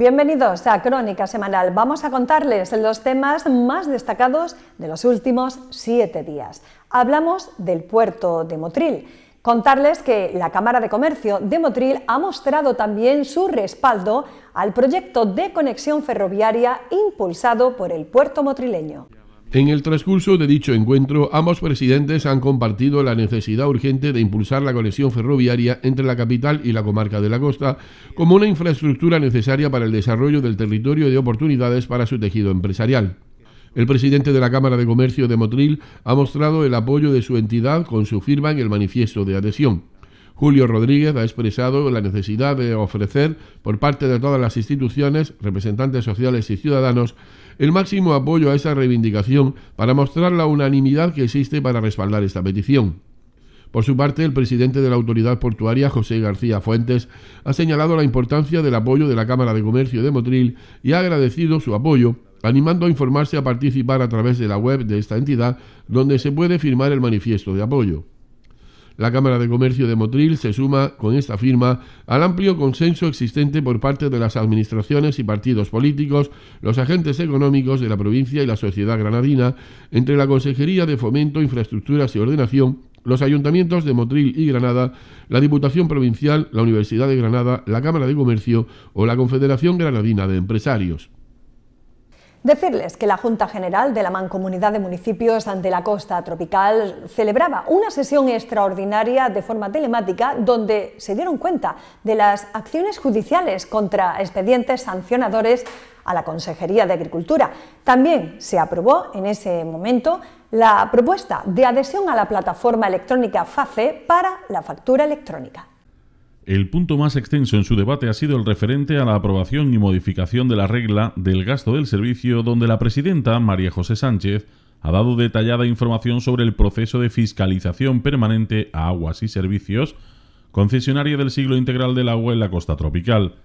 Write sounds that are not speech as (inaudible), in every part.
Bienvenidos a Crónica Semanal. Vamos a contarles los temas más destacados de los últimos siete días. Hablamos del puerto de Motril. Contarles que la Cámara de Comercio de Motril ha mostrado también su respaldo al proyecto de conexión ferroviaria impulsado por el puerto motrileño. En el transcurso de dicho encuentro, ambos presidentes han compartido la necesidad urgente de impulsar la conexión ferroviaria entre la capital y la comarca de la costa como una infraestructura necesaria para el desarrollo del territorio y de oportunidades para su tejido empresarial. El presidente de la Cámara de Comercio de Motril ha mostrado el apoyo de su entidad con su firma en el manifiesto de adhesión. Julio Rodríguez ha expresado la necesidad de ofrecer por parte de todas las instituciones, representantes sociales y ciudadanos el máximo apoyo a esa reivindicación para mostrar la unanimidad que existe para respaldar esta petición. Por su parte, el presidente de la autoridad portuaria, José García Fuentes, ha señalado la importancia del apoyo de la Cámara de Comercio de Motril y ha agradecido su apoyo, animando a informarse a participar a través de la web de esta entidad, donde se puede firmar el manifiesto de apoyo. La Cámara de Comercio de Motril se suma con esta firma al amplio consenso existente por parte de las administraciones y partidos políticos, los agentes económicos de la provincia y la sociedad granadina, entre la Consejería de Fomento, Infraestructuras y Ordenación, los ayuntamientos de Motril y Granada, la Diputación Provincial, la Universidad de Granada, la Cámara de Comercio o la Confederación Granadina de Empresarios. Decirles que la Junta General de la Mancomunidad de Municipios ante la Costa Tropical celebraba una sesión extraordinaria de forma telemática donde se dieron cuenta de las acciones judiciales contra expedientes sancionadores a la Consejería de Agricultura. También se aprobó en ese momento la propuesta de adhesión a la plataforma electrónica FACE para la factura electrónica. El punto más extenso en su debate ha sido el referente a la aprobación y modificación de la regla del gasto del servicio, donde la presidenta, María José Sánchez, ha dado detallada información sobre el proceso de fiscalización permanente a aguas y servicios, concesionaria del siglo integral del agua en la costa tropical.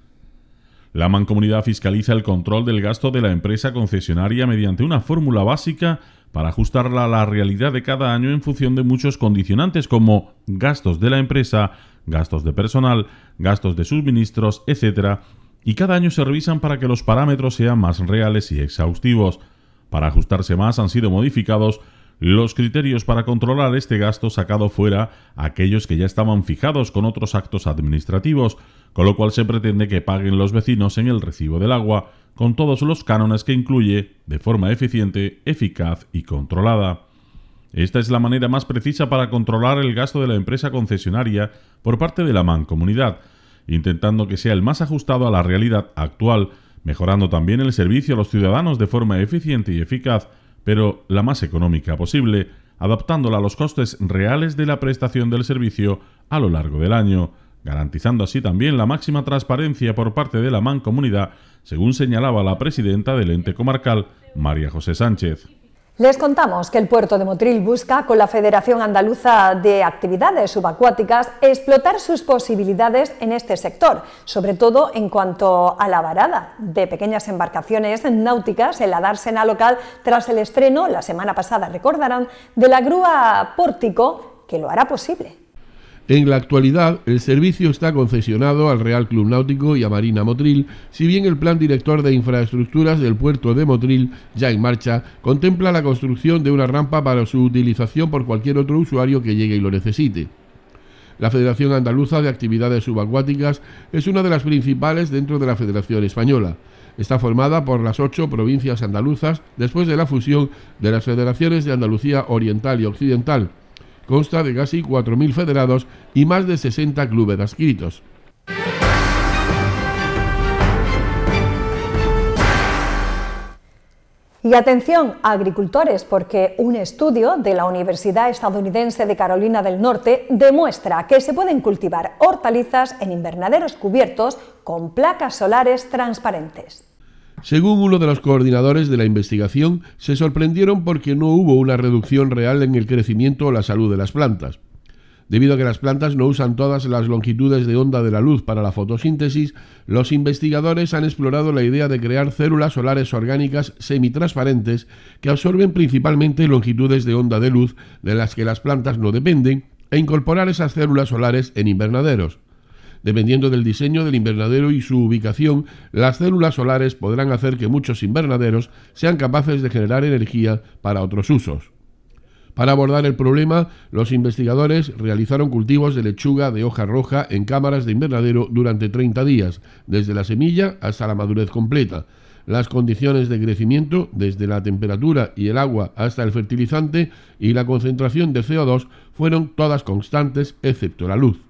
La mancomunidad fiscaliza el control del gasto de la empresa concesionaria mediante una fórmula básica para ajustarla a la realidad de cada año en función de muchos condicionantes como gastos de la empresa, gastos de personal, gastos de suministros, etc. Y cada año se revisan para que los parámetros sean más reales y exhaustivos. Para ajustarse más han sido modificados los criterios para controlar este gasto sacado fuera aquellos que ya estaban fijados con otros actos administrativos, con lo cual se pretende que paguen los vecinos en el recibo del agua, con todos los cánones que incluye, de forma eficiente, eficaz y controlada. Esta es la manera más precisa para controlar el gasto de la empresa concesionaria por parte de la mancomunidad, intentando que sea el más ajustado a la realidad actual, mejorando también el servicio a los ciudadanos de forma eficiente y eficaz, pero la más económica posible, adaptándola a los costes reales de la prestación del servicio a lo largo del año, garantizando así también la máxima transparencia por parte de la mancomunidad, según señalaba la presidenta del ente comarcal, María José Sánchez. Les contamos que el puerto de Motril busca, con la Federación Andaluza de Actividades Subacuáticas, explotar sus posibilidades en este sector, sobre todo en cuanto a la varada de pequeñas embarcaciones náuticas en la dársena local tras el estreno, la semana pasada recordarán, de la grúa Pórtico, que lo hará posible. En la actualidad, el servicio está concesionado al Real Club Náutico y a Marina Motril, si bien el plan director de infraestructuras del puerto de Motril, ya en marcha, contempla la construcción de una rampa para su utilización por cualquier otro usuario que llegue y lo necesite. La Federación Andaluza de Actividades Subacuáticas es una de las principales dentro de la Federación Española. Está formada por las ocho provincias andaluzas después de la fusión de las federaciones de Andalucía Oriental y Occidental, consta de casi 4.000 federados y más de 60 clubes adscritos. Y atención, agricultores, porque un estudio de la Universidad Estadounidense de Carolina del Norte demuestra que se pueden cultivar hortalizas en invernaderos cubiertos con placas solares transparentes. Según uno de los coordinadores de la investigación, se sorprendieron porque no hubo una reducción real en el crecimiento o la salud de las plantas. Debido a que las plantas no usan todas las longitudes de onda de la luz para la fotosíntesis, los investigadores han explorado la idea de crear células solares orgánicas semitransparentes que absorben principalmente longitudes de onda de luz de las que las plantas no dependen e incorporar esas células solares en invernaderos. Dependiendo del diseño del invernadero y su ubicación, las células solares podrán hacer que muchos invernaderos sean capaces de generar energía para otros usos. Para abordar el problema, los investigadores realizaron cultivos de lechuga de hoja roja en cámaras de invernadero durante 30 días, desde la semilla hasta la madurez completa. Las condiciones de crecimiento, desde la temperatura y el agua hasta el fertilizante y la concentración de CO2, fueron todas constantes excepto la luz.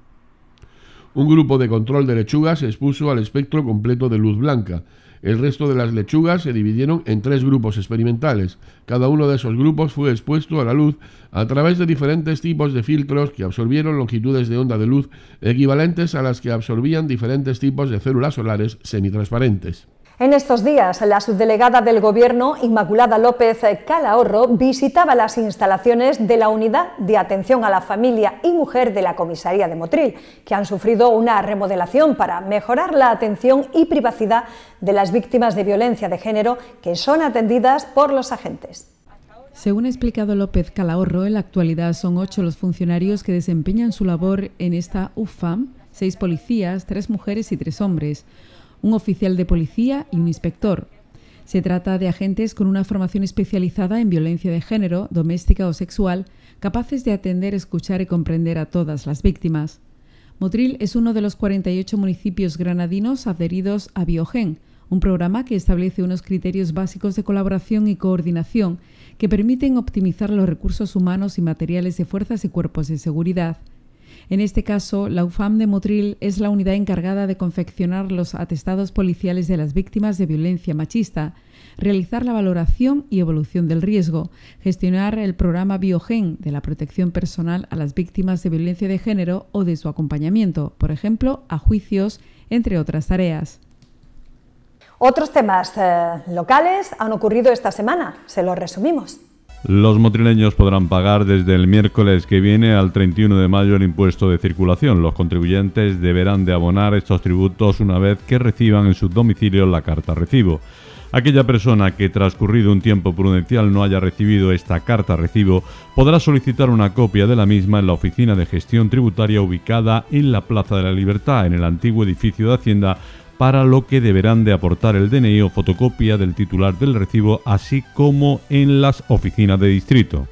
Un grupo de control de lechugas se expuso al espectro completo de luz blanca. El resto de las lechugas se dividieron en tres grupos experimentales. Cada uno de esos grupos fue expuesto a la luz a través de diferentes tipos de filtros que absorbieron longitudes de onda de luz equivalentes a las que absorbían diferentes tipos de células solares semitransparentes. En estos días, la subdelegada del Gobierno, Inmaculada López Calahorro, visitaba las instalaciones de la Unidad de Atención a la Familia y Mujer de la Comisaría de Motril, que han sufrido una remodelación para mejorar la atención y privacidad de las víctimas de violencia de género que son atendidas por los agentes. Según ha explicado López Calahorro, en la actualidad son ocho los funcionarios que desempeñan su labor en esta UFAM, seis policías, tres mujeres y tres hombres un oficial de policía y un inspector. Se trata de agentes con una formación especializada en violencia de género, doméstica o sexual, capaces de atender, escuchar y comprender a todas las víctimas. Motril es uno de los 48 municipios granadinos adheridos a Biogen, un programa que establece unos criterios básicos de colaboración y coordinación que permiten optimizar los recursos humanos y materiales de fuerzas y cuerpos de seguridad en este caso, la UFAM de Motril es la unidad encargada de confeccionar los atestados policiales de las víctimas de violencia machista, realizar la valoración y evolución del riesgo, gestionar el programa Biogen de la protección personal a las víctimas de violencia de género o de su acompañamiento, por ejemplo, a juicios, entre otras tareas. Otros temas eh, locales han ocurrido esta semana, se los resumimos. Los motrileños podrán pagar desde el miércoles que viene al 31 de mayo el impuesto de circulación. Los contribuyentes deberán de abonar estos tributos una vez que reciban en su domicilio la carta recibo. Aquella persona que transcurrido un tiempo prudencial no haya recibido esta carta recibo podrá solicitar una copia de la misma en la oficina de gestión tributaria ubicada en la Plaza de la Libertad, en el antiguo edificio de Hacienda para lo que deberán de aportar el DNI o fotocopia del titular del recibo, así como en las oficinas de distrito.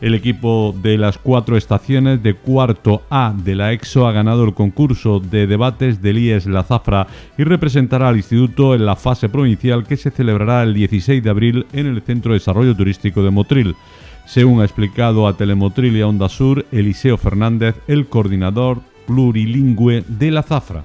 El equipo de las cuatro estaciones de cuarto A de la EXO ha ganado el concurso de debates del IES La Zafra y representará al instituto en la fase provincial que se celebrará el 16 de abril en el Centro de Desarrollo Turístico de Motril. Según ha explicado a Telemotril y a Onda Sur, Eliseo Fernández, el coordinador plurilingüe de La Zafra.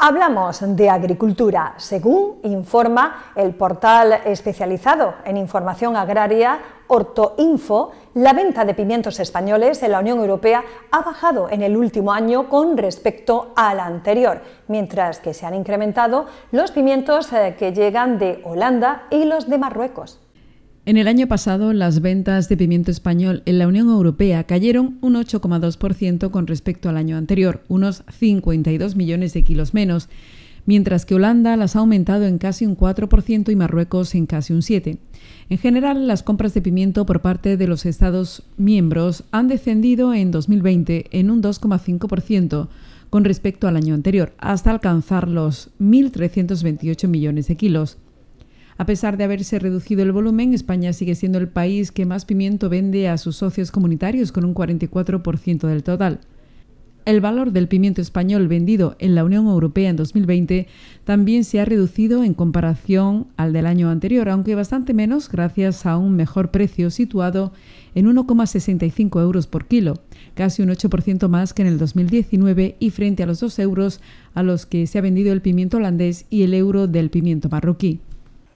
Hablamos de agricultura, según informa el portal especializado en información agraria Ortoinfo, la venta de pimientos españoles en la Unión Europea ha bajado en el último año con respecto al anterior, mientras que se han incrementado los pimientos eh, que llegan de Holanda y los de Marruecos. En el año pasado, las ventas de pimiento español en la Unión Europea cayeron un 8,2% con respecto al año anterior, unos 52 millones de kilos menos, mientras que Holanda las ha aumentado en casi un 4% y Marruecos en casi un 7%. En general, las compras de pimiento por parte de los Estados miembros han descendido en 2020 en un 2,5% con respecto al año anterior, hasta alcanzar los 1.328 millones de kilos. A pesar de haberse reducido el volumen, España sigue siendo el país que más pimiento vende a sus socios comunitarios con un 44% del total. El valor del pimiento español vendido en la Unión Europea en 2020 también se ha reducido en comparación al del año anterior, aunque bastante menos gracias a un mejor precio situado en 1,65 euros por kilo, casi un 8% más que en el 2019 y frente a los 2 euros a los que se ha vendido el pimiento holandés y el euro del pimiento marroquí.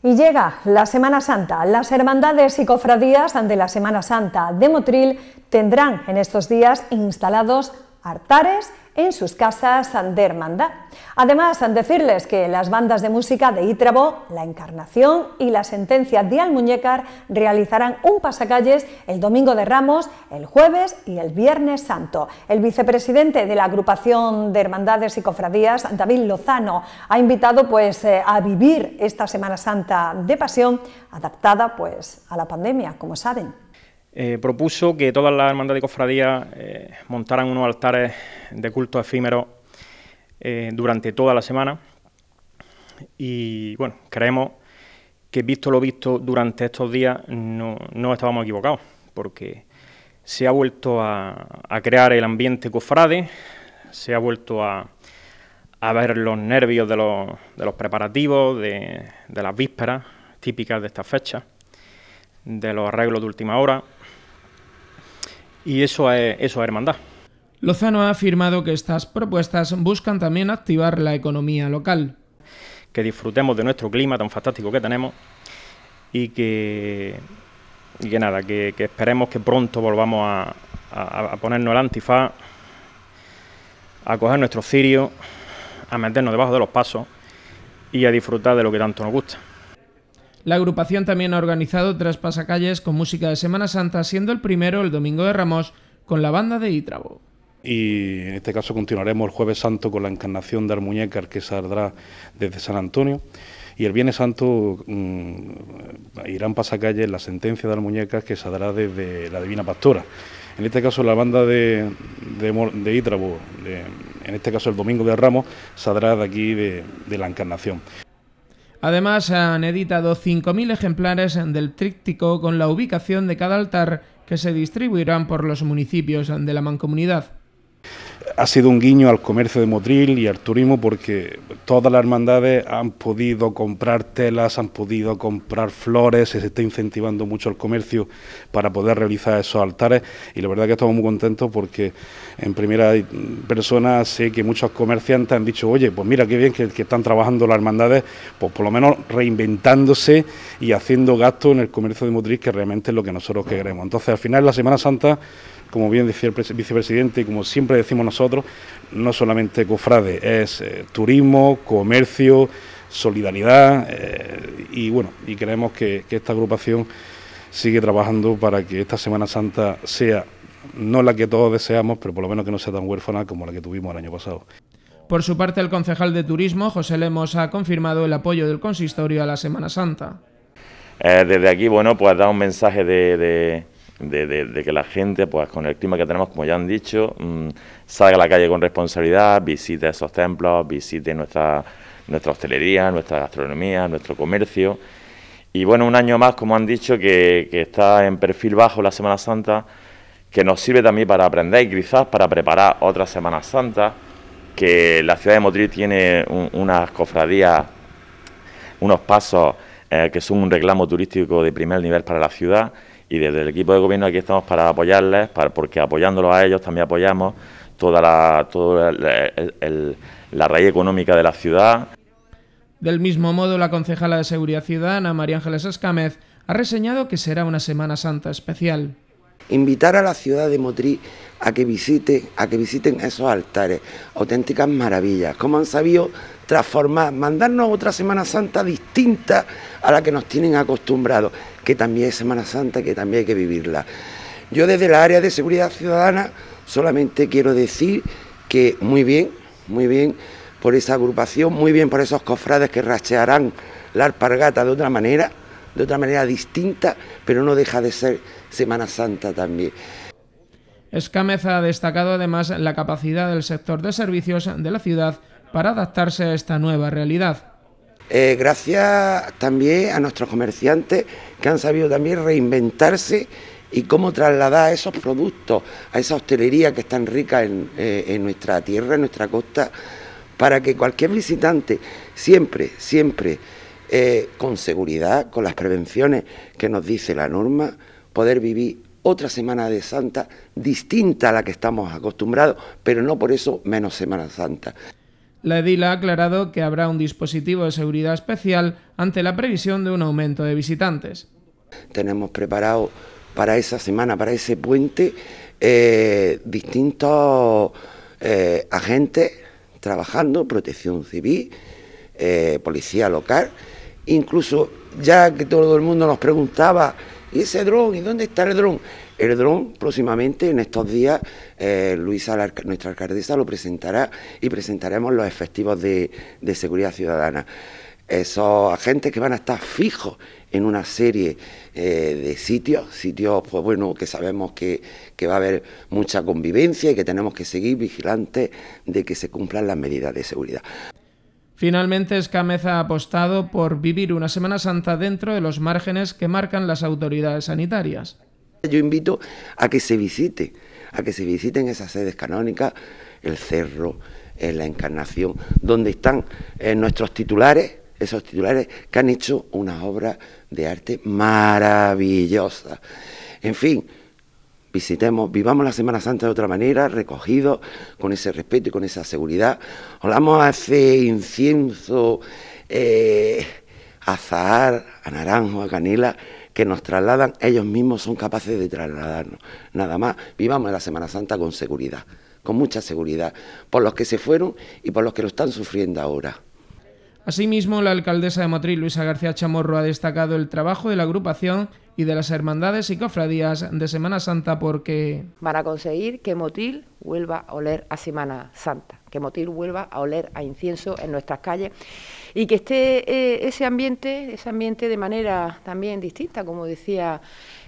Y llega la Semana Santa. Las hermandades y cofradías ante la Semana Santa de Motril tendrán en estos días instalados altares en sus casas de hermandad. Además, decirles que las bandas de música de Ítrabo, La Encarnación y La Sentencia de Almuñécar realizarán un pasacalles el domingo de Ramos, el jueves y el viernes santo. El vicepresidente de la agrupación de hermandades y cofradías, David Lozano, ha invitado pues eh, a vivir esta Semana Santa de Pasión adaptada pues a la pandemia, como saben. Eh, propuso que todas las hermandades de cofradías eh, montaran unos altares de culto efímero... Eh, durante toda la semana. Y bueno, creemos que visto lo visto durante estos días no, estábamos equivocados, porque se ha vuelto a, a crear el ambiente cofrade, se ha vuelto a, a ver los nervios de los, de los preparativos, de, de, las vísperas típicas de estas fechas, de los arreglos de última hora y eso es, eso hermandad. Lozano ha afirmado que estas propuestas buscan también activar la economía local. Que disfrutemos de nuestro clima tan fantástico que tenemos y que, y nada, que, esperemos que pronto volvamos a, ponernos el antifaz, a coger nuestro cirio, a meternos debajo de los pasos y a disfrutar de lo que tanto nos gusta. La agrupación también ha organizado tres pasacalles con música de Semana Santa, siendo el primero el Domingo de Ramos con la banda de Itrabo. Y en este caso continuaremos el Jueves Santo con la encarnación de Armuñécar que saldrá desde San Antonio. Y el Viernes Santo mm, eh, irán pasacalles la sentencia de Armuñecas que saldrá desde la Divina Pastora. En este caso, la banda de, de, en este caso el Domingo de Ramos, saldrá de aquí de la Encarnación. Además, han editado 5.000 ejemplares del tríptico con la ubicación de cada altar que se distribuirán por los municipios de la mancomunidad ha sido un guiño al comercio de Motril y al turismo porque todas las hermandades han podido comprar telas, han podido comprar flores, se está incentivando mucho el comercio para poder realizar esos altares y la verdad que estamos muy contentos porque en primera persona sé que muchos comerciantes han dicho, oye, pues mira qué bien que, que están trabajando las hermandades, pues por lo menos reinventándose y haciendo gasto en el comercio de Motril que realmente es lo que nosotros queremos. Entonces al final la Semana Santa como bien decía el vicepresidente y como siempre decimos nosotros, no solamente Cofrade, es eh, turismo, comercio, solidaridad eh, y bueno, y creemos que, esta agrupación sigue trabajando para que esta Semana Santa sea no la que todos deseamos, pero por lo menos que no sea tan huérfana como la que tuvimos el año pasado. Por su parte, el concejal de Turismo, José Lemos, ha confirmado el apoyo del consistorio a la Semana Santa. Eh, desde aquí, bueno, pues da un mensaje de, de, que la gente, pues con el clima que tenemos, como ya han dicho, mm, salga a la calle con responsabilidad, visite esos templos, visite nuestra, hostelería, nuestra gastronomía, nuestro comercio. Y bueno, un año más, como han dicho, que, está en perfil bajo la Semana Santa, que nos sirve también para aprender y quizás para preparar otra Semana Santa... que la ciudad de Motril tiene unas cofradías, unos pasos eh, que son un reclamo turístico de primer nivel para la ciudad y desde el equipo de gobierno aquí estamos para apoyarles, porque apoyándolos a ellos también apoyamos toda la, toda la raíz económica de la ciudad. Del mismo modo, la concejala de Seguridad Ciudadana, María Ángeles Escámez, ha reseñado que será una Semana Santa especial. Invitar a la ciudad de Motriz a que visite, a que visiten esos altares, auténticas maravillas, como han sabido transformar, mandarnos otra Semana Santa distinta a la que nos tienen acostumbrados, que también es Semana Santa, que también hay que vivirla. Yo desde el área de seguridad ciudadana solamente quiero decir que muy bien, muy bien por esa agrupación, muy bien por esos cofrades que rachearán la alpargata de otra manera, de otra manera distinta, pero no deja de ser Semana Santa también. Escámez ha destacado además la capacidad del sector de servicios de la ciudad para adaptarse a esta nueva realidad. Eh, gracias también a nuestros comerciantes que han sabido también reinventarse y cómo trasladar esos productos a esa hostelería que es tan rica en, eh, nuestra tierra, en nuestra costa, para que cualquier visitante siempre, siempre, eh, con seguridad, con las prevenciones que nos dice la norma, poder vivir otra Semana de Santa distinta a la que estamos acostumbrados, pero no por eso menos Semana Santa. La edil ha aclarado que habrá un dispositivo de seguridad especial ante la previsión de un aumento de visitantes. Tenemos preparado para esa semana, para ese puente, eh, distintos eh, agentes trabajando, protección civil, eh, policía local, incluso ya que todo el mundo nos preguntaba ¿Y ese dron? ¿Y dónde está el dron? El dron próximamente, en estos días, eh, Luisa, nuestra alcaldesa, lo presentará y presentaremos los efectivos de, seguridad ciudadana esos agentes que van a estar fijos en una serie eh, de sitios, sitios pues bueno, que sabemos que, que, va a haber mucha convivencia y que tenemos que seguir vigilantes de que se cumplan las medidas de seguridad. Finalmente, Escameza ha apostado por vivir una Semana Santa dentro de los márgenes que marcan las autoridades sanitarias. Yo invito a que se visite, a que se visiten esas sedes canónicas, el cerro, eh, la encarnación, donde están eh, nuestros titulares, esos titulares que han hecho una obra de arte maravillosa. En fin, visitemos, vivamos la Semana Santa de otra manera, recogidos, con ese respeto y con esa seguridad. Olamos a ese incienso, eh, a zahar, a naranjo, a canela, que nos trasladan, ellos mismos son capaces de trasladarnos. Nada más, vivamos la Semana Santa con seguridad, con mucha seguridad, por los que se fueron y por los que lo están sufriendo ahora. Asimismo, la alcaldesa de Madrid, Luisa García Chamorro, ha destacado el trabajo de la agrupación y de las hermandades y cofradías de Semana Santa porque... Van a conseguir que Motil vuelva a oler a Semana Santa, que Motil vuelva a oler a incienso en nuestras calles y que esté eh, ese ambiente, ese ambiente de manera también distinta, como decía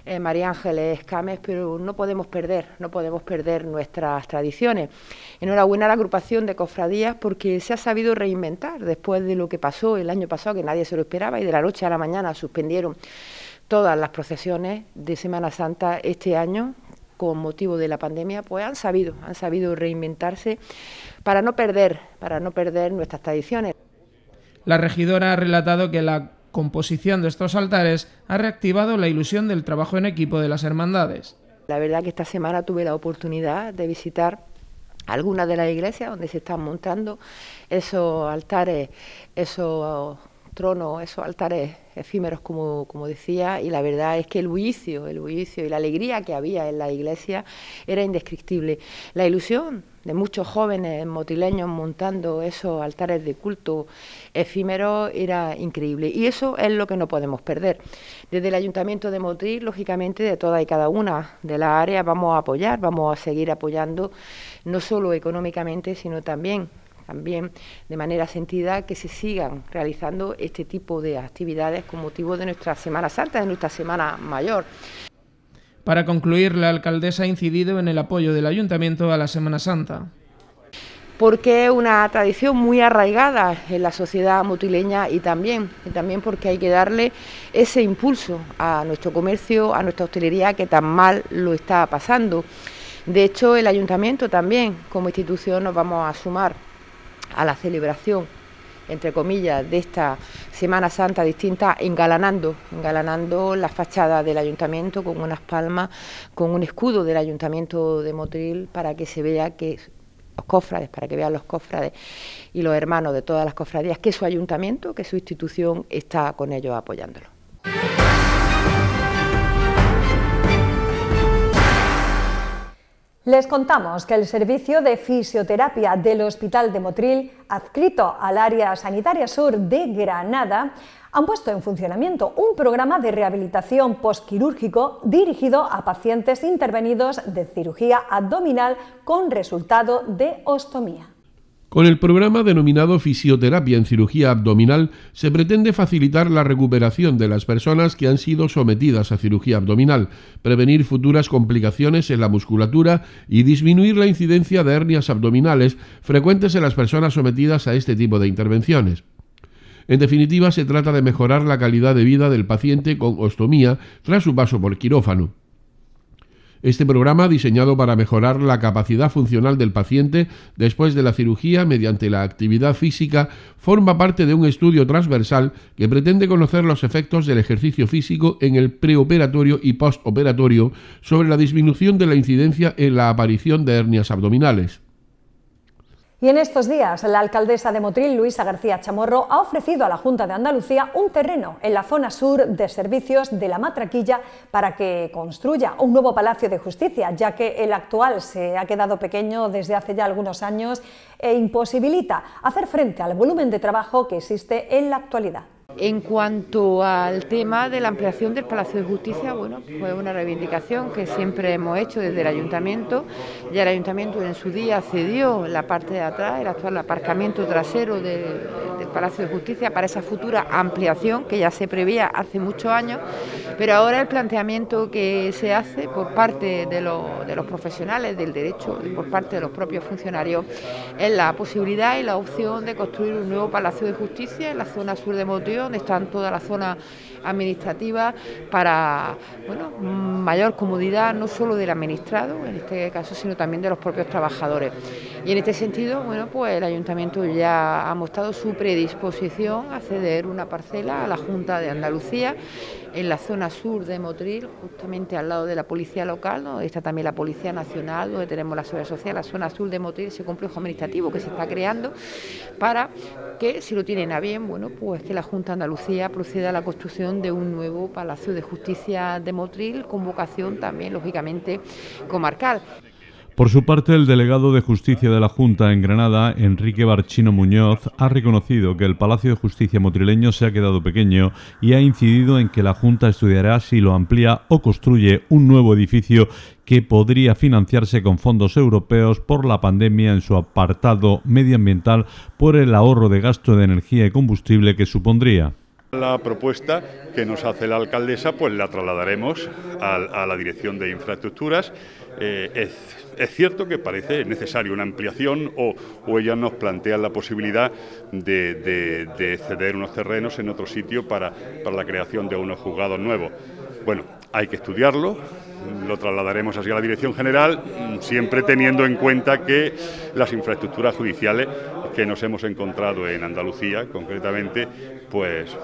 eh, María Ángeles Cámez... pero no podemos perder, no podemos perder nuestras tradiciones. Enhorabuena a la agrupación de cofradías porque se ha sabido reinventar después de lo que pasó el año pasado, que nadie se lo esperaba y de la noche a la mañana suspendieron todas las procesiones de Semana Santa este año con motivo de la pandemia, pues han sabido, han sabido reinventarse para no perder, para no perder nuestras tradiciones. La regidora ha relatado que la composición de estos altares ha reactivado la ilusión del trabajo en equipo de las hermandades. La verdad que esta semana tuve la oportunidad de visitar algunas de las iglesias donde se están montando esos altares, esos tronos, esos altares efímeros, como, como, decía, y la verdad es que el bullicio, el bullicio y la alegría que había en la iglesia era indescriptible. La ilusión de muchos jóvenes motileños montando esos altares de culto efímeros era increíble. Y eso es lo que no podemos perder. Desde el Ayuntamiento de Motril, lógicamente, de toda y cada una de las áreas vamos a apoyar, vamos a seguir apoyando, no solo económicamente, sino también también de manera sentida que se sigan realizando este tipo de actividades con motivo de nuestra Semana Santa, de nuestra Semana Mayor. Para concluir, la alcaldesa ha incidido en el apoyo del ayuntamiento a la Semana Santa porque es una tradición muy arraigada en la sociedad mutileña y también, y también porque hay que darle ese impulso a nuestro comercio, a nuestra hostelería que tan mal lo está pasando. De hecho, el ayuntamiento también, como institución, nos vamos a sumar a la celebración entre comillas, de esta Semana Santa distinta, engalanando, engalanando la fachada del ayuntamiento con unas palmas, con un escudo del ayuntamiento de Motril para que se vea que los cofrades, para que vean los cofrades y los hermanos de todas las cofradías que su ayuntamiento, que su institución está con ellos apoyándolo. Les contamos que el servicio de fisioterapia del Hospital de Motril, adscrito al área sanitaria sur de Granada, han puesto en funcionamiento un programa de rehabilitación postquirúrgico dirigido a pacientes intervenidos de cirugía abdominal con resultado de ostomía. Con el programa denominado Fisioterapia en Cirugía Abdominal se pretende facilitar la recuperación de las personas que han sido sometidas a cirugía abdominal, prevenir futuras complicaciones en la musculatura y disminuir la incidencia de hernias abdominales frecuentes en las personas sometidas a este tipo de intervenciones. En definitiva, se trata de mejorar la calidad de vida del paciente con ostomía tras su paso por quirófano. Este programa, diseñado para mejorar la capacidad funcional del paciente después de la cirugía mediante la actividad física, forma parte de un estudio transversal que pretende conocer los efectos del ejercicio físico en el preoperatorio y postoperatorio sobre la disminución de la incidencia en la aparición de hernias abdominales. Y en estos días, la alcaldesa de Motril, Luisa García Chamorro, ha ofrecido a la Junta de Andalucía un terreno en la zona sur de servicios de la Matraquilla para que construya un nuevo Palacio de Justicia, ya que el actual se ha quedado pequeño desde hace ya algunos años e imposibilita hacer frente al volumen de trabajo que existe en la actualidad. En cuanto al tema de la ampliación del Palacio de Justicia, bueno, fue una reivindicación que siempre hemos hecho desde el ayuntamiento. Ya el ayuntamiento en su día cedió la parte de atrás, el actual aparcamiento trasero del Palacio de Justicia para esa futura ampliación que ya se prevía hace muchos años. Pero ahora el planteamiento que se hace por parte de, los, profesionales del derecho y por parte de los propios funcionarios es la posibilidad y la opción de construir un nuevo Palacio de Justicia en la zona sur de Motío donde están toda la zona administrativa para mayor comodidad no solo del administrado en este caso sino también de los propios trabajadores y en este sentido bueno pues el ayuntamiento ya ha mostrado su predisposición a ceder una parcela a la Junta de Andalucía en la zona sur de Motril, justamente al lado de la policía local, está también la policía nacional, donde tenemos la seguridad social, la zona sur de Motril, ese complejo administrativo que se está creando, para que, si lo tienen a bien, bueno, pues que la Junta Andalucía proceda a la construcción de un nuevo Palacio de Justicia de Motril, con vocación también, lógicamente, comarcal. Por su parte, el delegado de Justicia de la Junta en Granada, Enrique Barchino Muñoz, ha reconocido que el Palacio de Justicia motrileño se ha quedado pequeño y ha incidido en que la Junta estudiará si lo amplía o construye un nuevo edificio que podría financiarse con fondos europeos por la pandemia en su apartado medioambiental por el ahorro de gasto de energía y combustible que supondría. La propuesta que nos hace la alcaldesa, pues la trasladaremos a, la Dirección de Infraestructuras. Eh, es es cierto que parece necesario una ampliación o, ellas nos plantean la posibilidad de, ceder unos terrenos en otro sitio para, para la creación de unos juzgados nuevos. Bueno, hay que estudiarlo, lo trasladaremos hacia la Dirección General, siempre teniendo en cuenta que las infraestructuras judiciales que nos hemos encontrado en Andalucía, concretamente, pues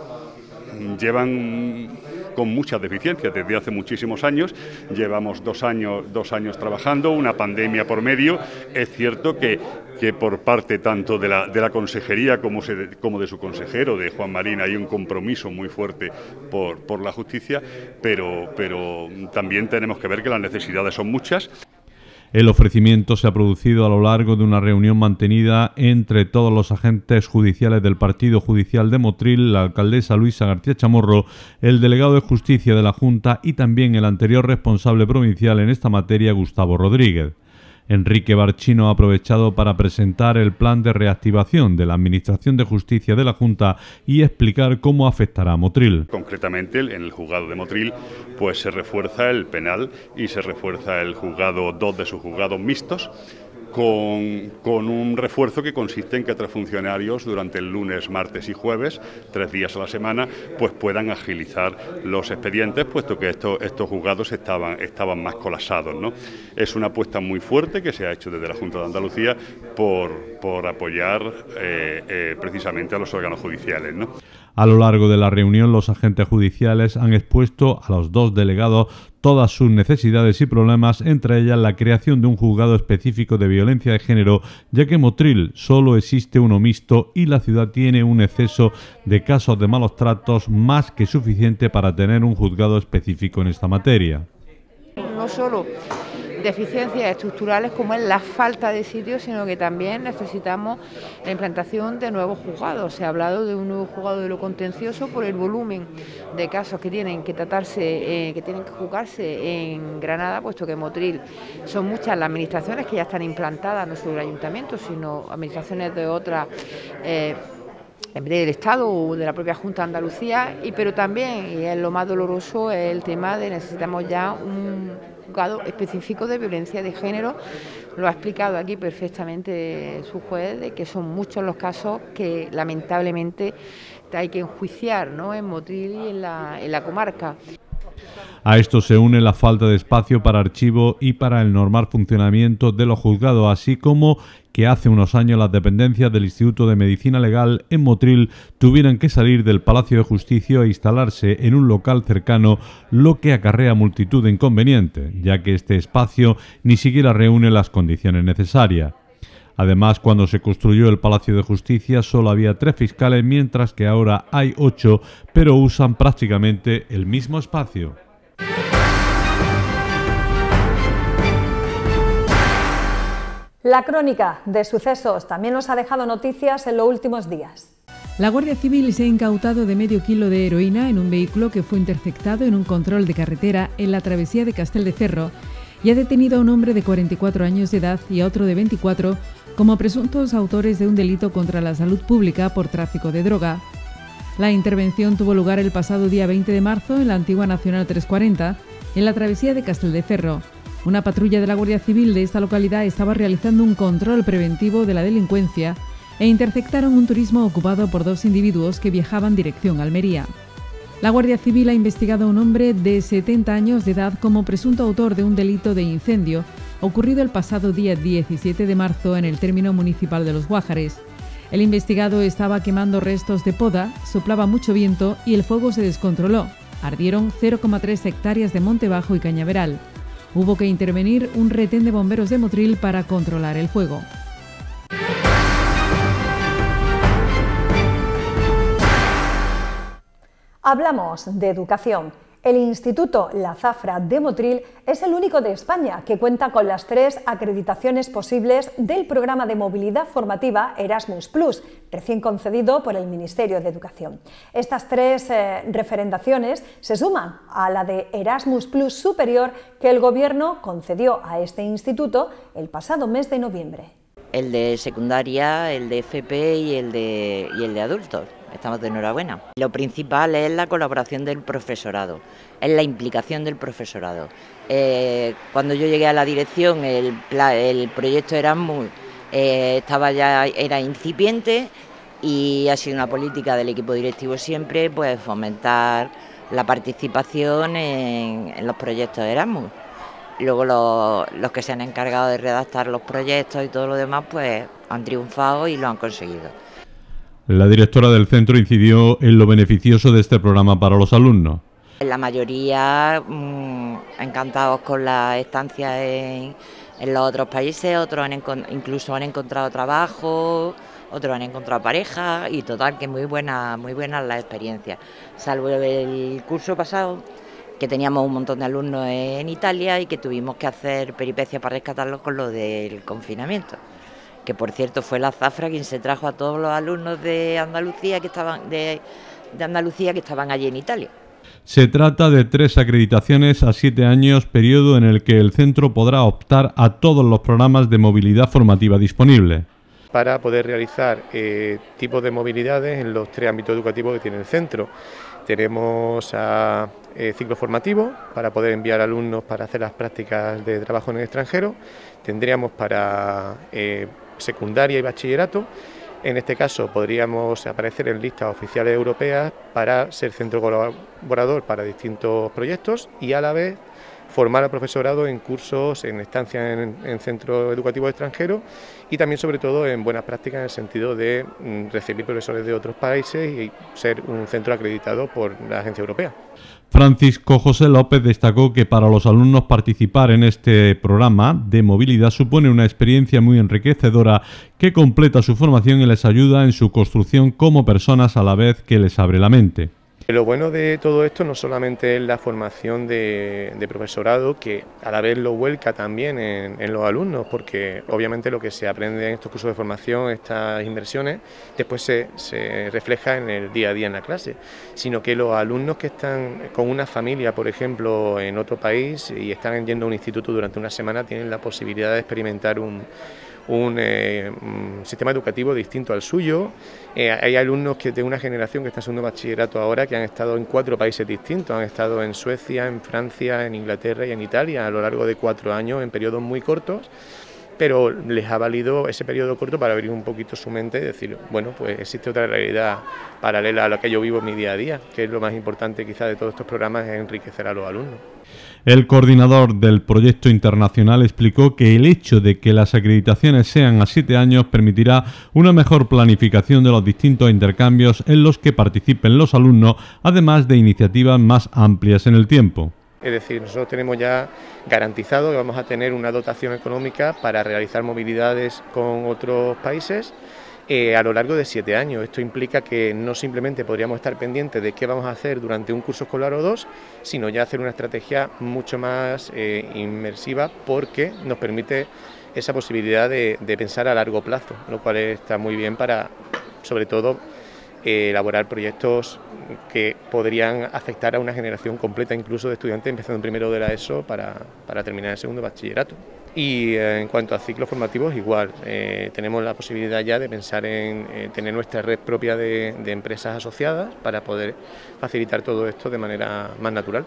llevan con muchas deficiencias desde hace muchísimos años. Llevamos dos años, dos años trabajando, una pandemia por medio. Es cierto que, que por parte tanto de la, de la consejería como, como de su consejero, de Juan Marín, hay un compromiso muy fuerte por, por la justicia, pero, pero también tenemos que ver que las necesidades son muchas. El ofrecimiento se ha producido a lo largo de una reunión mantenida entre todos los agentes judiciales del Partido Judicial de Motril, la alcaldesa Luisa García Chamorro, el delegado de Justicia de la Junta y también el anterior responsable provincial en esta materia, Gustavo Rodríguez. Enrique Barchino ha aprovechado para presentar el plan de reactivación de la Administración de Justicia de la Junta y explicar cómo afectará a Motril. Concretamente, en el juzgado de Motril, pues se refuerza el penal y se refuerza el juzgado, dos de sus juzgados mixtos con, un refuerzo que consiste en que tres funcionarios durante el lunes, martes y jueves, tres días a la semana, pues puedan agilizar los expedientes, puesto que estos, juzgados estaban, estaban más colapsados. Es una apuesta muy fuerte que se ha hecho desde la Junta de Andalucía por, por apoyar eh, eh, precisamente a los órganos judiciales. A lo largo de la reunión, los agentes judiciales han expuesto a los dos delegados todas sus necesidades y problemas, entre ellas la creación de un juzgado específico de violencia de género, ya que Motril solo existe uno mixto y la ciudad tiene un exceso de casos de malos tratos más que suficiente para tener un juzgado específico en esta materia. No solo deficiencias estructurales como es la falta de sitios, sino que también necesitamos la implantación de nuevos juzgados. Se ha hablado de un nuevo juzgado de lo contencioso por el volumen de casos que tienen que tratarse, eh, que tienen que juzgarse en Granada, puesto que en Motril son muchas las administraciones que ya están implantadas, no solo el ayuntamiento, sino administraciones de otras. Eh, del Estado o de la propia Junta de Andalucía, y, pero también, y es lo más doloroso, el tema de necesitamos ya un juzgado específico de violencia de género. Lo ha explicado aquí perfectamente su juez, de que son muchos los casos que lamentablemente hay que enjuiciar ¿no? en Motril y en la, en la comarca. A esto se une la falta de espacio para archivo y para el normal funcionamiento de los juzgados, así como que hace unos años las dependencias del Instituto de Medicina Legal en Motril tuvieran que salir del Palacio de Justicia e instalarse en un local cercano, lo que acarrea multitud de inconvenientes, ya que este espacio ni siquiera reúne las condiciones necesarias. Además, cuando se construyó el Palacio de Justicia solo había tres fiscales, mientras que ahora hay ocho, pero usan prácticamente el mismo espacio. La crónica de sucesos también nos ha dejado noticias en los últimos días. La Guardia Civil se ha incautado de medio kilo de heroína en un vehículo que fue interceptado en un control de carretera en la travesía de Castel de Cerro y ha detenido a un hombre de 44 años de edad y a otro de 24 como presuntos autores de un delito contra la salud pública por tráfico de droga. La intervención tuvo lugar el pasado día 20 de marzo en la antigua Nacional 340, en la travesía de Castel de Cerro. Una patrulla de la Guardia Civil de esta localidad estaba realizando un control preventivo de la delincuencia e interceptaron un turismo ocupado por dos individuos que viajaban dirección Almería. La Guardia Civil ha investigado a un hombre de 70 años de edad como presunto autor de un delito de incendio ocurrido el pasado día 17 de marzo en el término municipal de Los Guájares. El investigado estaba quemando restos de poda, soplaba mucho viento y el fuego se descontroló. Ardieron 0,3 hectáreas de monte bajo y cañaveral hubo que intervenir un retén de bomberos de Motril para controlar el fuego. Hablamos de educación el Instituto La Zafra de Motril es el único de España que cuenta con las tres acreditaciones posibles del programa de movilidad formativa Erasmus Plus, recién concedido por el Ministerio de Educación. Estas tres eh, referendaciones se suman a la de Erasmus Plus Superior que el Gobierno concedió a este instituto el pasado mes de noviembre. El de secundaria, el de FP y el de, y el de adultos estamos de enhorabuena. Lo principal es la colaboración del profesorado, es la implicación del profesorado. Eh, cuando yo llegué a la dirección, el, proyecto Erasmus eh, estaba ya, era incipiente y ha sido una política del equipo directivo siempre pues fomentar la participación en, los proyectos Erasmus. Luego los, los que se han encargado de redactar los proyectos y todo lo demás pues han triunfado y lo han conseguido. La directora del centro incidió en lo beneficioso de este programa para los alumnos. La mayoría mm, encantados con la estancia en, los otros países, otros han incluso han encontrado trabajo, otros han encontrado pareja y total que muy buena, muy buena la experiencia. Salvo el curso pasado que teníamos un montón de alumnos en Italia y que tuvimos que hacer peripecias para rescatarlos con lo del confinamiento que por cierto fue la Zafra quien se trajo a todos los alumnos de Andalucía que estaban, de, Andalucía que estaban allí en Italia. Se trata de tres acreditaciones a siete años, periodo en el que el centro podrá optar a todos los programas de movilidad formativa disponible. Para poder realizar eh, tipos de movilidades en los tres ámbitos educativos que tiene el centro. Tenemos a eh, ciclo formativo para poder enviar alumnos para hacer las prácticas de trabajo en el extranjero. Tendríamos para eh, secundaria y bachillerato. En este caso podríamos aparecer en listas oficiales europeas para ser centro colaborador para distintos proyectos y a la vez formar al profesorado en cursos, en estancias en, en centros educativos extranjeros y también sobre todo en buenas prácticas en el sentido de mm, recibir profesores de otros países y ser un centro acreditado por la agencia europea. Francisco José López destacó que para los alumnos participar en este programa de movilidad supone una experiencia muy enriquecedora que completa su formación y les ayuda en su construcción como personas a la vez que les abre la mente. Lo bueno de todo esto no solamente es la formación de, profesorado, que a la vez lo vuelca también en, los alumnos, porque obviamente lo que se aprende en estos cursos de formación, estas inversiones, después se, se refleja en el día a día en la clase, sino que los alumnos que están con una familia, por ejemplo, en otro país y están yendo a un instituto durante una semana, tienen la posibilidad de experimentar un eh, un, sistema educativo distinto al suyo. Eh, hay alumnos que de una generación que está haciendo bachillerato ahora que han estado en cuatro países distintos, han estado en Suecia, en Francia, en Inglaterra y en Italia a lo largo de cuatro años en periodos muy cortos pero les ha valido ese periodo corto para abrir un poquito su mente y decir, bueno, pues existe otra realidad paralela a la que yo vivo en mi día a día, que es lo más importante quizá de todos estos programas, es enriquecer a los alumnos. El coordinador del proyecto internacional explicó que el hecho de que las acreditaciones sean a siete años permitirá una mejor planificación de los distintos intercambios en los que participen los alumnos, además de iniciativas más amplias en el tiempo. Es decir, nosotros tenemos ya garantizado que vamos a tener una dotación económica para realizar movilidades con otros países eh, a lo largo de siete años. Esto implica que no simplemente podríamos estar pendientes de qué vamos a hacer durante un curso escolar o dos, sino ya hacer una estrategia mucho más eh, inmersiva porque nos permite esa posibilidad de pensar a largo plazo, lo cual está muy bien para, sobre todo, eh, elaborar proyectos que podrían afectar a una generación completa incluso de estudiantes empezando en primero de la ESO para, terminar el segundo bachillerato. Y eh, en cuanto a ciclos formativos, igual, eh, tenemos la posibilidad ya de pensar en tener nuestra red propia de empresas asociadas para poder facilitar todo esto de manera más natural.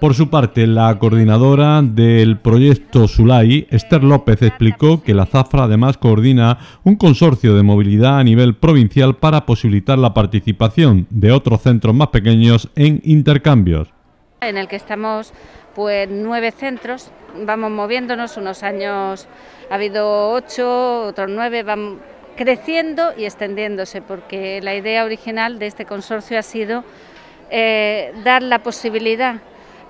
Por su parte, la coordinadora del proyecto Sulay, Esther López, explicó que la Zafra además coordina un consorcio de movilidad a nivel provincial para posibilitar la participación de otros centros más pequeños en intercambios. En el que estamos pues nueve centros, vamos moviéndonos, unos años ha habido ocho, otros nueve, van creciendo y extendiéndose, porque la idea original de este consorcio ha sido eh, dar la posibilidad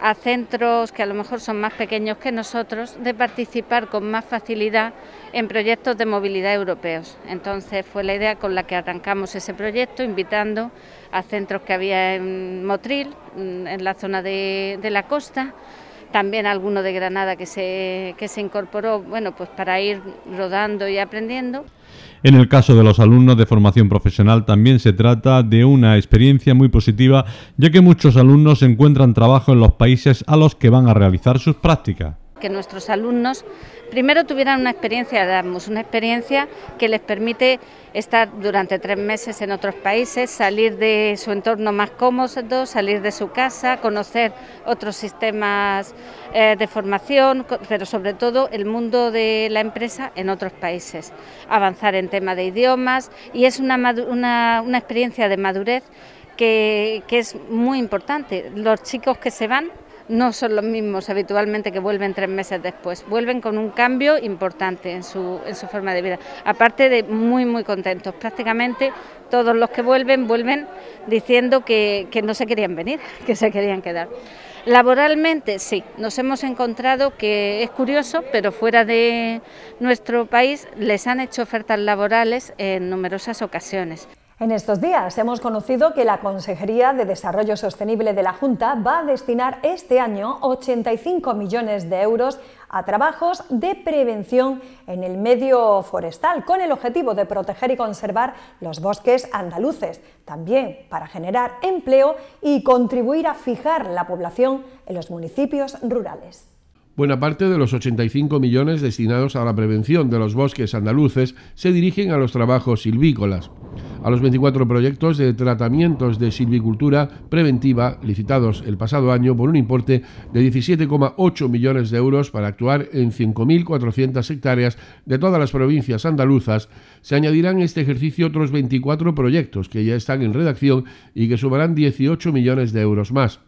a centros que a lo mejor son más pequeños que nosotros de participar con más facilidad en proyectos de movilidad europeos. Entonces fue la idea con la que arrancamos ese proyecto, invitando a centros que había en Motril, mm, en la zona de, la costa, también alguno de Granada que se, que se incorporó, bueno, pues para ir rodando y aprendiendo. En el caso de los alumnos de formación profesional también se trata de una experiencia muy positiva, ya que muchos alumnos encuentran trabajo en los países a los que van a realizar sus prácticas. Que nuestros alumnos primero tuvieran una experiencia de Erasmus, una experiencia que les permite estar durante tres meses en otros países, salir de su entorno más cómodo, salir de su casa, conocer otros sistemas eh, de formación, pero sobre todo el mundo de la empresa en otros países, avanzar en tema de idiomas y es una, una experiencia de madurez que, que es muy importante. Los chicos que se van no son los mismos habitualmente que vuelven tres meses después. Vuelven con un cambio importante en su, en su forma de vida. Aparte de muy, muy contentos. Prácticamente todos los que vuelven vuelven diciendo que, que no se querían venir, (laughs) que se querían quedar. Laboralmente, sí, nos hemos encontrado que es curioso, pero fuera de nuestro país les han hecho ofertas laborales en numerosas ocasiones. En estos días hemos conocido que la Consejería de Desarrollo Sostenible de la Junta va a destinar este año 85 millones de euros a trabajos de prevención en el medio forestal, con el objetivo de proteger y conservar los bosques andaluces, también para generar empleo y contribuir a fijar la población en los municipios rurales. Buena parte de los 85 millones destinados a la prevención de los bosques andaluces se dirigen a los trabajos silvícolas, a los 24 proyectos de tratamientos de silvicultura preventiva licitados el pasado año por un importe de 17,8 millones de euros para actuar en 5.400 hectáreas de todas las provincias andaluzas, se añadirán este ejercicio otros 24 proyectos que ya están en redacción y que sumarán 18 millones de euros más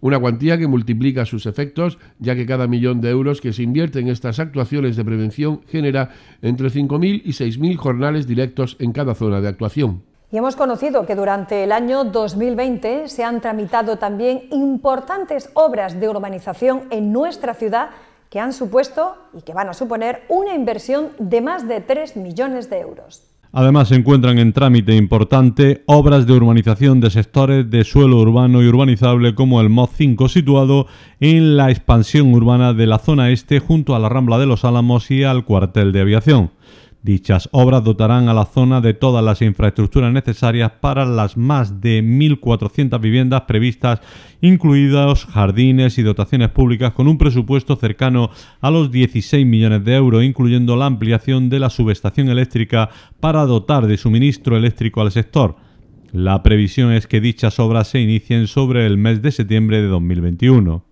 una cuantía que multiplica sus efectos, ya que cada millón de euros que se invierte en estas actuaciones de prevención genera entre 5.000 y 6.000 jornales directos en cada zona de actuación. Y hemos conocido que durante el año 2020 se han tramitado también importantes obras de urbanización en nuestra ciudad que han supuesto y que van a suponer una inversión de más de 3 millones de euros. Además, se encuentran en trámite importante obras de urbanización de sectores de suelo urbano y urbanizable como el MOD 5 situado en la expansión urbana de la zona este junto a la Rambla de los Álamos y al cuartel de aviación. Dichas obras dotarán a la zona de todas las infraestructuras necesarias para las más de 1.400 viviendas previstas, incluidos jardines y dotaciones públicas, con un presupuesto cercano a los 16 millones de euros, incluyendo la ampliación de la subestación eléctrica para dotar de suministro eléctrico al sector. La previsión es que dichas obras se inicien sobre el mes de septiembre de 2021.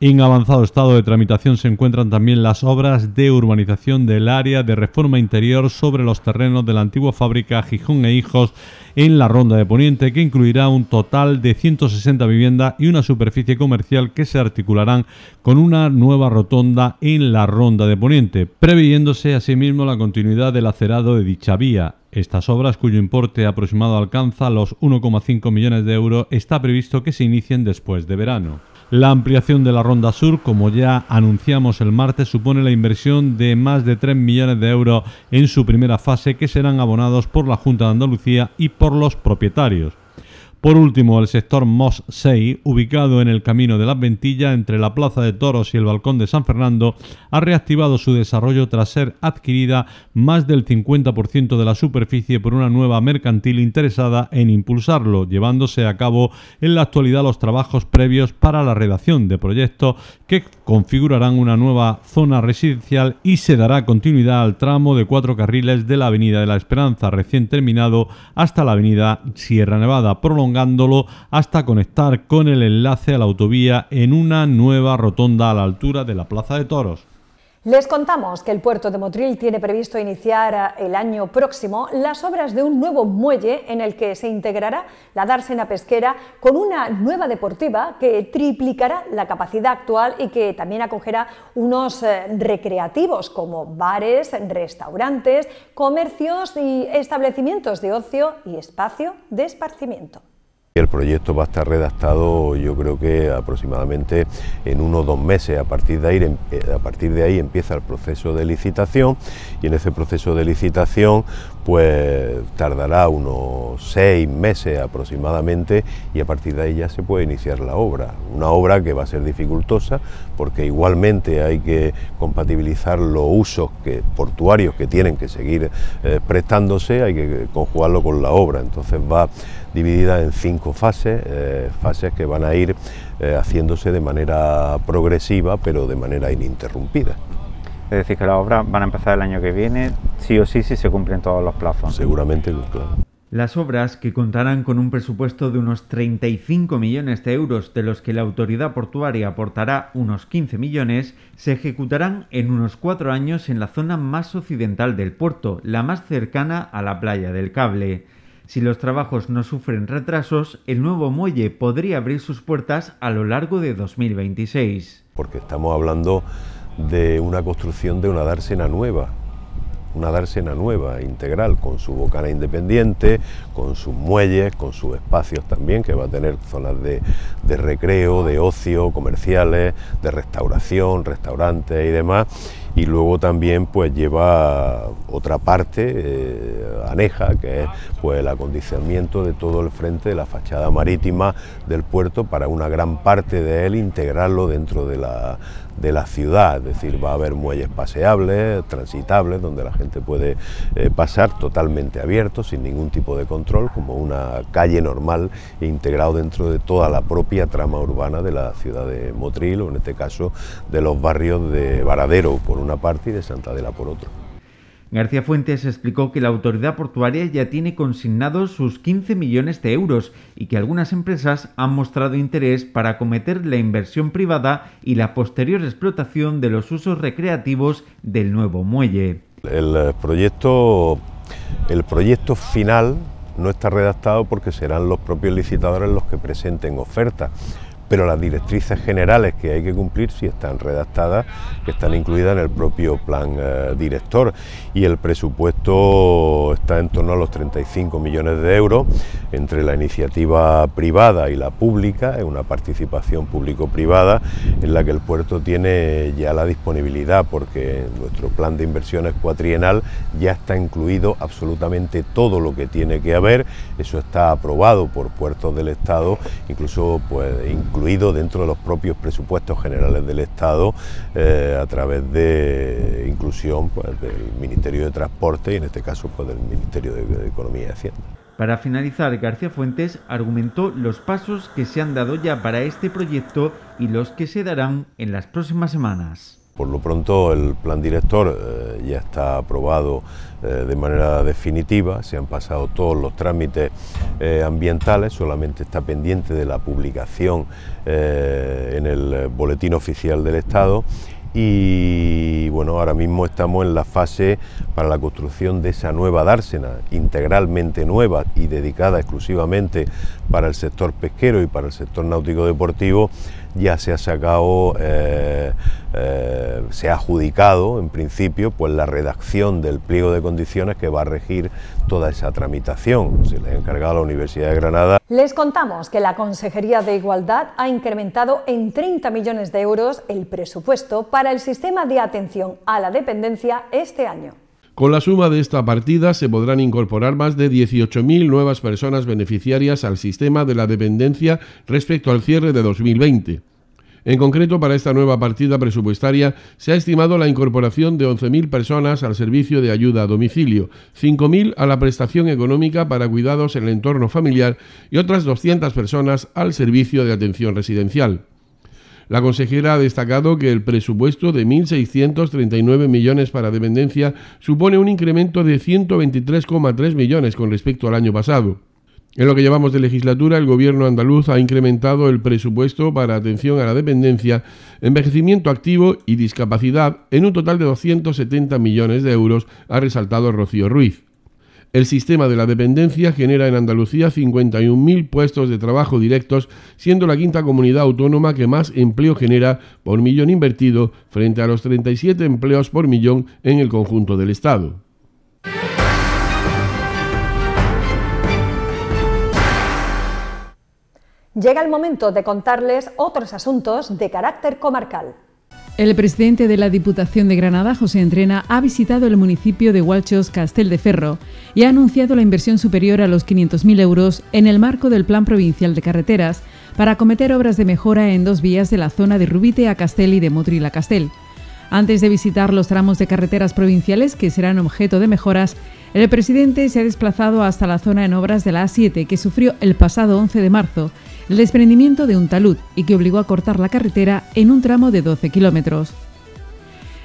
En avanzado estado de tramitación se encuentran también las obras de urbanización del área de reforma interior sobre los terrenos de la antigua fábrica Gijón e Hijos en la Ronda de Poniente, que incluirá un total de 160 viviendas y una superficie comercial que se articularán con una nueva rotonda en la Ronda de Poniente, previéndose asimismo la continuidad del acerado de dicha vía. Estas obras, cuyo importe aproximado alcanza los 1,5 millones de euros, está previsto que se inicien después de verano. La ampliación de la Ronda Sur, como ya anunciamos el martes, supone la inversión de más de 3 millones de euros en su primera fase que serán abonados por la Junta de Andalucía y por los propietarios. Por último, el sector MOS 6, ubicado en el camino de las Ventillas entre la Plaza de Toros y el Balcón de San Fernando, ha reactivado su desarrollo tras ser adquirida más del 50% de la superficie por una nueva mercantil interesada en impulsarlo, llevándose a cabo en la actualidad los trabajos previos para la redacción de proyectos que configurarán una nueva zona residencial y se dará continuidad al tramo de cuatro carriles de la Avenida de la Esperanza, recién terminado, hasta la Avenida Sierra Nevada, prolongada hasta conectar con el enlace a la autovía en una nueva rotonda a la altura de la Plaza de Toros. Les contamos que el puerto de Motril tiene previsto iniciar el año próximo las obras de un nuevo muelle en el que se integrará la dársena pesquera con una nueva deportiva que triplicará la capacidad actual y que también acogerá unos eh, recreativos como bares, restaurantes, comercios y establecimientos de ocio y espacio de esparcimiento. El proyecto va a estar redactado yo creo que aproximadamente en uno o dos meses. A partir, de ahí, em, eh, a partir de ahí empieza el proceso de licitación y en ese proceso de licitación pues tardará unos seis meses aproximadamente y a partir de ahí ya se puede iniciar la obra. Una obra que va a ser dificultosa porque igualmente hay que compatibilizar los usos que, portuarios que tienen que seguir eh, prestándose, hay que conjugarlo con la obra. Entonces va dividida en cinco fases, eh, fases que van a ir eh, haciéndose de manera progresiva pero de manera ininterrumpida decir, que las obras van a empezar el año que viene, sí o sí, si se cumplen todos los plazos. Seguramente, claro. Las obras, que contarán con un presupuesto de unos 35 millones de euros, de los que la autoridad portuaria aportará unos 15 millones, se ejecutarán en unos cuatro años en la zona más occidental del puerto, la más cercana a la playa del cable. Si los trabajos no sufren retrasos, el nuevo muelle podría abrir sus puertas a lo largo de 2026. Porque estamos hablando de una construcción de una dársena nueva, una dársena nueva, integral, con su bocana independiente, con sus muelles, con sus espacios también, que va a tener zonas de, recreo, de ocio, comerciales, de restauración, restaurantes y demás. Y luego también pues lleva otra parte eh, aneja, que es pues el acondicionamiento de todo el frente de la fachada marítima del puerto para una gran parte de él integrarlo dentro de la, de la ciudad, es decir, va a haber muelles paseables, transitables, donde la gente puede eh, pasar totalmente abierto, sin ningún tipo de control, como una calle normal integrado dentro de toda la propia trama urbana de la ciudad de Motril, o en este caso de los barrios de Varadero por una parte y de Santa Adela por otro. García Fuentes explicó que la autoridad portuaria ya tiene consignados sus 15 millones de euros y que algunas empresas han mostrado interés para acometer la inversión privada y la posterior explotación de los usos recreativos del nuevo muelle. El eh, proyecto, el proyecto final no está redactado porque serán los propios licitadores los que presenten ofertas pero las directrices generales que hay que cumplir sí están redactadas, que están incluidas en el propio plan eh, director y el presupuesto está en torno a los 35 millones de euros entre la iniciativa privada y la pública, es una participación público-privada en la que el puerto tiene ya la disponibilidad porque nuestro plan de inversiones cuatrienal ya está incluido absolutamente todo lo que tiene que haber, eso está aprobado por puertos del Estado, incluso pues dentro de los propios presupuestos generales del Estado eh, a través de inclusión pues, del Ministerio de Transporte y en este caso pues, del Ministerio de Economía y Hacienda. Para finalizar, García Fuentes argumentó los pasos que se han dado ya para este proyecto y los que se darán en las próximas semanas. Por lo pronto el plan director eh, ya está aprobado eh, de manera definitiva, se han pasado todos los trámites eh, ambientales, solamente está pendiente de la publicación en el Boletín Oficial del Estado y bueno, ahora mismo estamos en la fase para la construcción de esa nueva dársena, integralmente nueva y dedicada exclusivamente para el sector pesquero y para el sector náutico deportivo, ya se ha sacado, eh, eh, se ha adjudicado en principio pues la redacción del pliego de condiciones que va a regir toda esa tramitación. Se le ha encargado a la Universidad de Granada. Les contamos que la Consejería de Igualdad ha incrementado en 30 millones de euros el presupuesto para el sistema de atención a la dependencia este año. Con la suma de esta partida se podrán incorporar más de 18.000 nuevas personas beneficiarias al sistema de la dependencia respecto al cierre de 2020. En concreto, para esta nueva partida presupuestaria se ha estimado la incorporación de 11.000 personas al servicio de ayuda a domicilio, 5.000 a la prestación económica para cuidados en el entorno familiar y otras 200 personas al servicio de atención residencial. La consejera ha destacado que el presupuesto de 1.639 millones para dependencia supone un incremento de 123,3 millones con respecto al año pasado. En lo que llevamos de legislatura, el gobierno andaluz ha incrementado el presupuesto para atención a la dependencia, envejecimiento activo y discapacidad en un total de 270 millones de euros, ha resaltado Rocío Ruiz. El sistema de la dependencia genera en Andalucía 51.000 puestos de trabajo directos, siendo la quinta comunidad autónoma que más empleo genera por millón invertido frente a los 37 empleos por millón en el conjunto del Estado. Llega el momento de contarles otros asuntos de carácter comarcal. El presidente de la Diputación de Granada, José Entrena, ha visitado el municipio de Walchos, Castel de Ferro, y ha anunciado la inversión superior a los 500.000 euros en el marco del Plan Provincial de Carreteras para acometer obras de mejora en dos vías de la zona de Rubite a Castel y de Motril a Castel. Antes de visitar los tramos de carreteras provinciales que serán objeto de mejoras, el presidente se ha desplazado hasta la zona en obras de la A7 que sufrió el pasado 11 de marzo el desprendimiento de un talud y que obligó a cortar la carretera en un tramo de 12 kilómetros.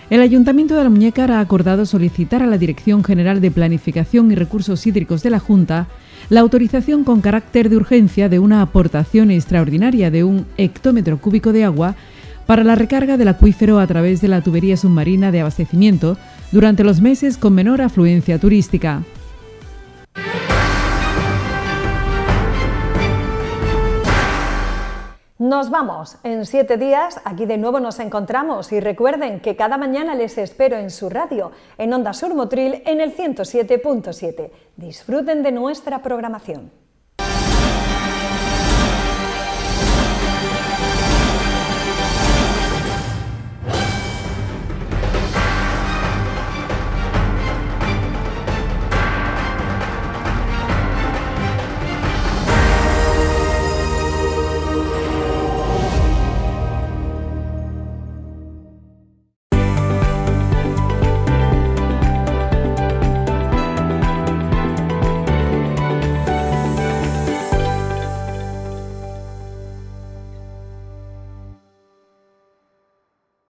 El Ayuntamiento de Almuñécar ha acordado solicitar a la Dirección General de Planificación y Recursos Hídricos de la Junta la autorización con carácter de urgencia de una aportación extraordinaria de un hectómetro cúbico de agua para la recarga del acuífero a través de la tubería submarina de abastecimiento durante los meses con menor afluencia turística. Nos vamos. En siete días aquí de nuevo nos encontramos y recuerden que cada mañana les espero en su radio, en Onda Sur Motril, en el 107.7. Disfruten de nuestra programación.